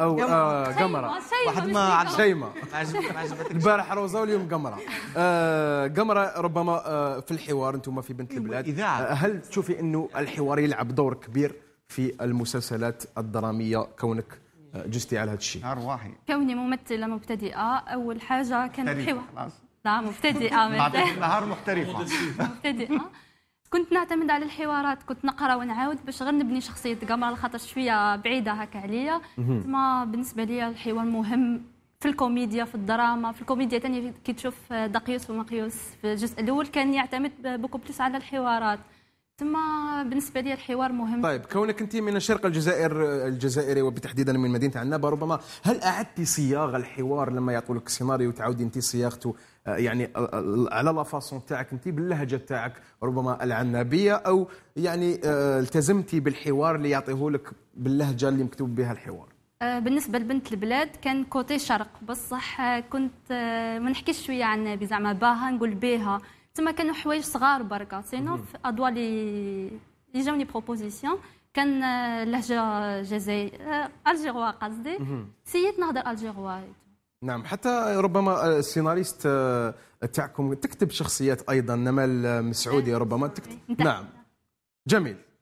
او قمره آه، واحد ما عجيمه البارح روزه واليوم قمره قمره آه، ربما آه، في الحوار انتم في بنت البلاد هل تشوفي انه الحوار يلعب دور كبير في المسلسلات الدراميه كونك جستي على هذا الشيء ارواحي كوني ممثله مبتدئه اول حاجه كان الحوار لا مبتدئه نهار محترفه مبتدئه كنت نعتمد على الحوارات كنت نقرا ونعاود باش غير نبني شخصيه قمر خاطر شويه بعيده هكا عليا ما بالنسبه لي الحوار مهم في الكوميديا في الدراما في الكوميديا ثاني كي تشوف دقيوس ومقيوس في الجزء الاول كان يعتمد بوكو بليس على الحوارات تما بالنسبه لي الحوار مهم طيب كونك انت من الشرق الجزائر الجزائري وبتحديدا من مدينه عنابه ربما هل اعدتي صياغه الحوار لما يعطوا لك سيناريو تعاودي انت صياغته آه، يعني آه، آه، على لا فاسون تاعك انت باللهجه تاعك ربما العنابيه او يعني التزمتي بالحوار اللي يعطيه لك باللهجه اللي مكتوب بها الحوار بالنسبه لبنت البلاد كان كوتي شرق بصح كنت ما نحكيش شويه عن بزعما باها نقول بيها تما كانوا حوايج صغار بركا سينو في ادوا لي لي جاوني بروبوزيسيون كان آه، لهجه جزائر آه، الجيروا قصدي سيت نهضر الجيروا نعم حتى ربما آه، السيناريست تاعكم تكتب شخصيات ايضا نمال مسعودي ربما تكتب نعم جميل